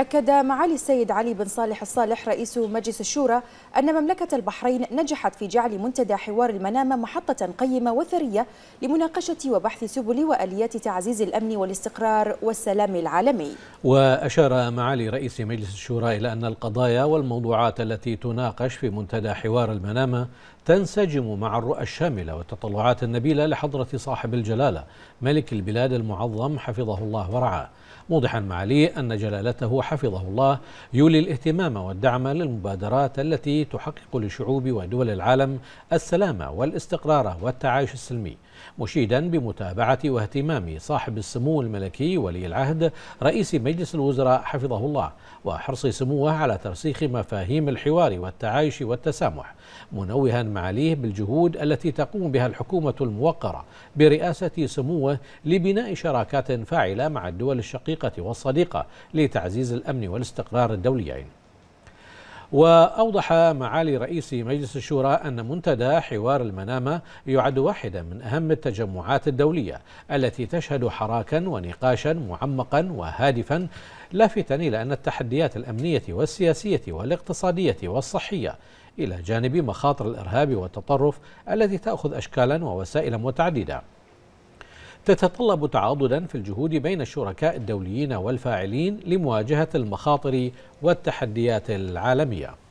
أكد معالي السيد علي بن صالح الصالح رئيس مجلس الشورى أن مملكة البحرين نجحت في جعل منتدى حوار المنامة محطة قيمة وثرية لمناقشة وبحث سبل وآليات تعزيز الأمن والاستقرار والسلام العالمي وأشار معالي رئيس مجلس الشورى إلى أن القضايا والموضوعات التي تناقش في منتدى حوار المنامة تنسجم مع الرؤى الشاملة والتطلعات النبيلة لحضرة صاحب الجلالة ملك البلاد المعظم حفظه الله ورعاه موضحا معاليه أن جلالته حفظه الله يولي الاهتمام والدعم للمبادرات التي تحقق لشعوب ودول العالم السلام والاستقرار والتعايش السلمي مشيدا بمتابعة واهتمام صاحب السمو الملكي ولي العهد رئيس مجلس الوزراء حفظه الله وحرص سموه على ترسيخ مفاهيم الحوار والتعايش والتسامح منوها معاليه بالجهود التي تقوم بها الحكومة الموقرة برئاسة سموه لبناء شراكات فاعلة مع الدول الشقيقة والصديقة لتعزيز الأمن والاستقرار الدوليين وأوضح معالي رئيس مجلس الشورى أن منتدى حوار المنامة يعد واحدا من أهم التجمعات الدولية التي تشهد حراكا ونقاشا معمقا وهادفا لافتا إلى أن التحديات الأمنية والسياسية والاقتصادية والصحية إلى جانب مخاطر الإرهاب والتطرف التي تأخذ أشكالا ووسائل متعددة تتطلب تعاضدا في الجهود بين الشركاء الدوليين والفاعلين لمواجهة المخاطر والتحديات العالمية